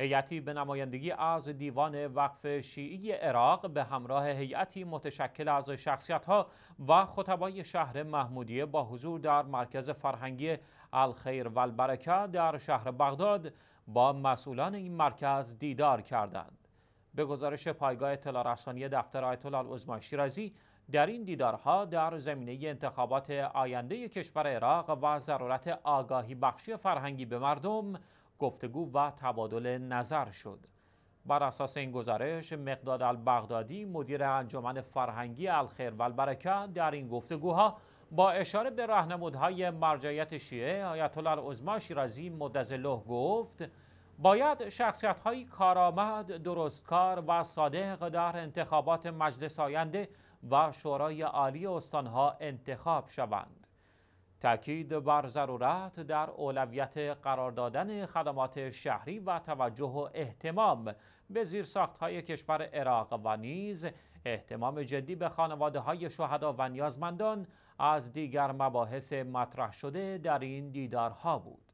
هیئتی به نمایندگی از دیوان وقف شیعی عراق به همراه هیئتی متشکل از ها و خطبای شهر محمودیه با حضور در مرکز فرهنگی الخیر و در شهر بغداد با مسئولان این مرکز دیدار کردند. به گزارش پایگاه اطلاع رسانی دفتر آیت الله العظمی شیرازی در این دیدارها در زمینه انتخابات آینده کشور عراق و ضرورت آگاهی بخشی فرهنگی به مردم گفتگو و تبادل نظر شد بر اساس این گزارش مقداد البغدادی مدیر انجمن فرهنگی الخیر و در این گفتگوها با اشاره به راهنمودهای مرجعیت شیعه آیت الله شیرازی مدظله گفت باید شخصیت های کارآمد، درستکار و صادق در انتخابات مجلس آینده و شورای عالی استانها انتخاب شوند. تاکید بر ضرورت در اولویت قرار دادن خدمات شهری و توجه و احتمام به زیرساختهای کشور عراق و نیز احتمام جدی به خانواده های شهدا و نیازمندان از دیگر مباحث مطرح شده در این دیدارها بود.